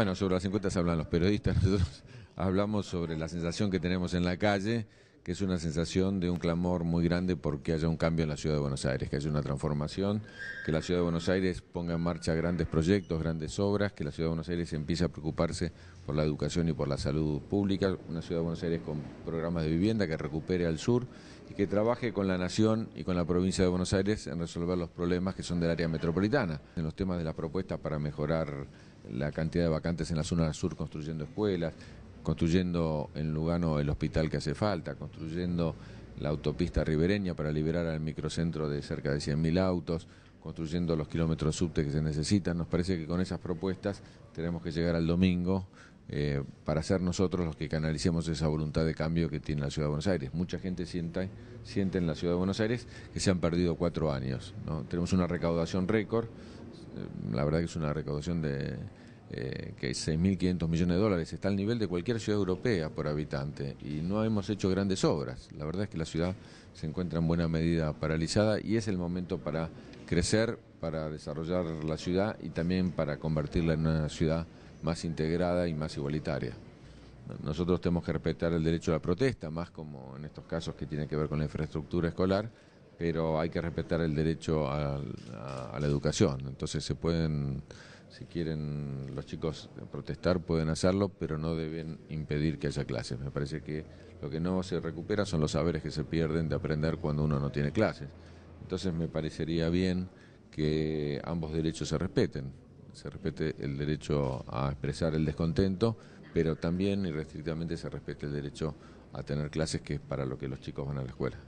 Bueno, ah, sobre las encuestas hablan los periodistas, nosotros hablamos sobre la sensación que tenemos en la calle, que es una sensación de un clamor muy grande porque haya un cambio en la ciudad de Buenos Aires, que haya una transformación, que la ciudad de Buenos Aires ponga en marcha grandes proyectos, grandes obras, que la ciudad de Buenos Aires empiece a preocuparse por la educación y por la salud pública, una ciudad de Buenos Aires con programas de vivienda que recupere al sur y que trabaje con la nación y con la provincia de Buenos Aires en resolver los problemas que son del área metropolitana, en los temas de las propuestas para mejorar la cantidad de vacantes en la zona sur construyendo escuelas, construyendo en Lugano el hospital que hace falta, construyendo la autopista ribereña para liberar al microcentro de cerca de 100.000 autos, construyendo los kilómetros subte que se necesitan. Nos parece que con esas propuestas tenemos que llegar al domingo eh, para ser nosotros los que canalicemos esa voluntad de cambio que tiene la Ciudad de Buenos Aires. Mucha gente siente, siente en la Ciudad de Buenos Aires que se han perdido cuatro años. ¿no? Tenemos una recaudación récord, la verdad que es una recaudación de eh, que 6.500 millones de dólares, está al nivel de cualquier ciudad europea por habitante y no hemos hecho grandes obras. La verdad es que la ciudad se encuentra en buena medida paralizada y es el momento para crecer, para desarrollar la ciudad y también para convertirla en una ciudad más integrada y más igualitaria. Nosotros tenemos que respetar el derecho a la protesta, más como en estos casos que tiene que ver con la infraestructura escolar, pero hay que respetar el derecho a, la educación. Entonces se pueden, si quieren los chicos protestar, pueden hacerlo, pero no deben impedir que haya clases. Me parece que lo que no se recupera son los saberes que se pierden de aprender cuando uno no tiene clases. Entonces me parecería bien que ambos derechos se respeten. Se respete el derecho a expresar el descontento, pero también irrestrictamente se respete el derecho a tener clases, que es para lo que los chicos van a la escuela.